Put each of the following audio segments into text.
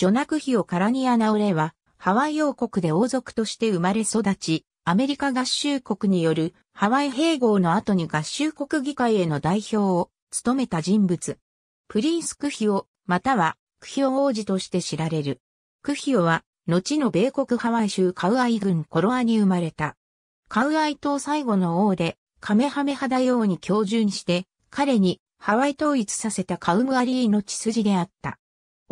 ジョナクヒオ・カラニア・ナウレは、ハワイ王国で王族として生まれ育ち、アメリカ合衆国によるハワイ併合の後に合衆国議会への代表を務めた人物。プリンス・クヒオ、またはクヒオ王子として知られる。クヒオは、後の米国ハワイ州カウアイ郡コロアに生まれた。カウアイ島最後の王で、カメハメハよ王に教にして、彼にハワイ統一させたカウムアリーの血筋であった。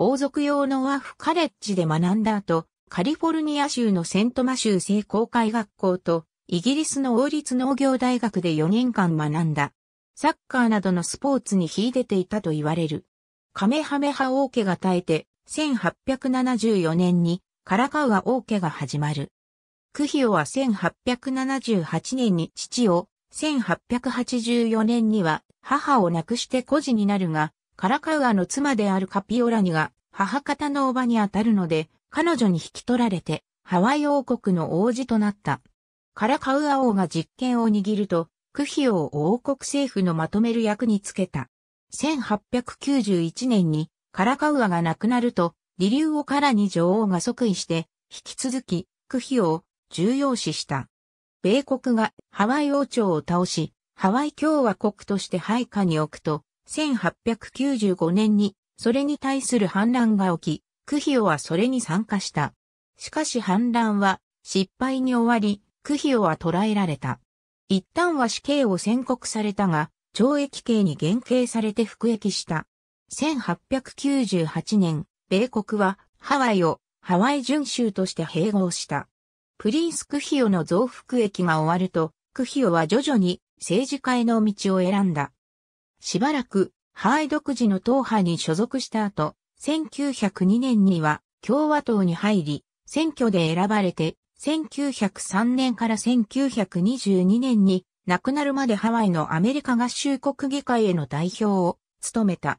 王族用のワーフカレッジで学んだ後、カリフォルニア州のセントマ州聖公会学校と、イギリスの王立農業大学で4年間学んだ。サッカーなどのスポーツに秀でていたと言われる。カメハメハ王家が耐えて、1874年にカラカウア王家が始まる。クヒオは1878年に父を、1884年には母を亡くして孤児になるが、カラカウアの妻であるカピオラニが母方のおばにあたるので、彼女に引き取られて、ハワイ王国の王子となった。カラカウア王が実権を握ると、クヒを王国政府のまとめる役につけた。1891年にカラカウアが亡くなると、リリュウオカラに女王が即位して、引き続き、クヒを重要視した。米国がハワイ王朝を倒し、ハワイ共和国として配下に置くと、1895年に、それに対する反乱が起き、クヒオはそれに参加した。しかし反乱は失敗に終わり、クヒオは捕らえられた。一旦は死刑を宣告されたが、懲役刑に減刑されて服役した。1898年、米国はハワイをハワイ準州として併合した。プリンス・クヒオの増幅役が終わると、クヒオは徐々に政治家への道を選んだ。しばらく、ハワイ独自の党派に所属した後、1902年には共和党に入り、選挙で選ばれて、1903年から1922年に亡くなるまでハワイのアメリカ合衆国議会への代表を務めた。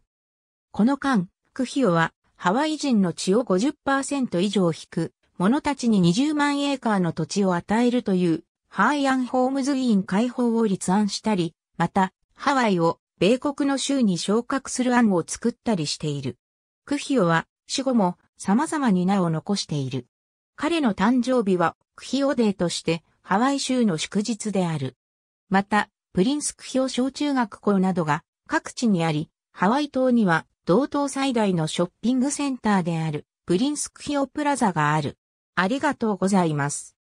この間、クヒオはハワイ人の血を50%以上引く者たちに20万エーカーの土地を与えるというハワイアンホームズ委員解放を立案したり、またハワイを米国の州に昇格する案を作ったりしている。クヒオは死後も様々に名を残している。彼の誕生日はクヒオデーとしてハワイ州の祝日である。また、プリンスクヒオ小中学校などが各地にあり、ハワイ島には同等最大のショッピングセンターであるプリンスクヒオプラザがある。ありがとうございます。